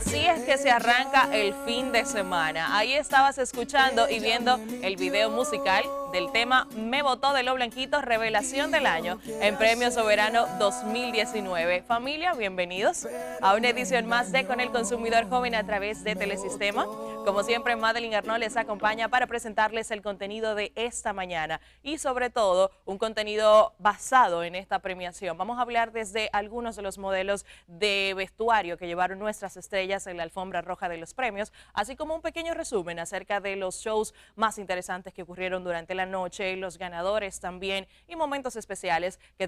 Así es que se arranca el fin de semana. Ahí estabas escuchando y viendo el video musical del tema Me votó de los blanquitos, revelación del año en Premio Soberano 2019. Familia, bienvenidos a una edición más de Con el Consumidor Joven a través de Telesistema. Como siempre, Madeline Arnold les acompaña para presentarles el contenido de esta mañana y sobre todo un contenido basado en esta premiación. Vamos a hablar desde algunos de los modelos de vestuario que llevaron nuestras estrellas en la alfombra roja de los premios, así como un pequeño resumen acerca de los shows más interesantes que ocurrieron durante la la noche, los ganadores también y momentos especiales que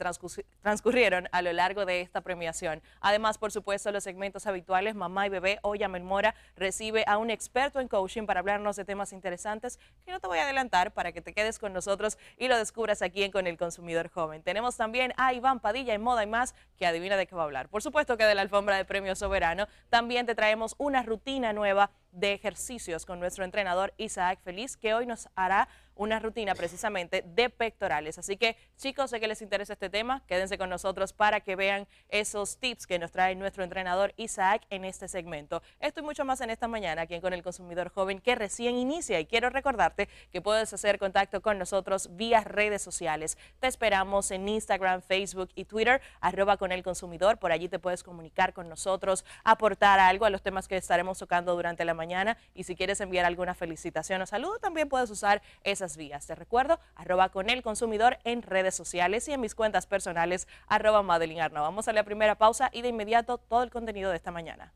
transcurrieron a lo largo de esta premiación. Además, por supuesto, los segmentos habituales Mamá y Bebé, hoy a memora, recibe a un experto en coaching para hablarnos de temas interesantes que no te voy a adelantar para que te quedes con nosotros y lo descubras aquí en Con el Consumidor Joven. Tenemos también a Iván Padilla en Moda y Más que adivina de qué va a hablar. Por supuesto que de la alfombra de premios soberano también te traemos una rutina nueva de ejercicios con nuestro entrenador Isaac Feliz, que hoy nos hará una rutina precisamente de pectorales. Así que chicos, sé que les interesa este tema, quédense con nosotros para que vean esos tips que nos trae nuestro entrenador Isaac en este segmento. Esto y mucho más en esta mañana aquí Con el Consumidor Joven que recién inicia y quiero recordarte que puedes hacer contacto con nosotros vía redes sociales. Te esperamos en Instagram, Facebook y Twitter, arroba con el consumidor, por allí te puedes comunicar con nosotros, aportar algo a los temas que estaremos tocando durante la mañana mañana. Y si quieres enviar alguna felicitación o saludo, también puedes usar esas vías. Te recuerdo, arroba con el consumidor en redes sociales y en mis cuentas personales, arroba Madeline Arno. Vamos a la primera pausa y de inmediato todo el contenido de esta mañana.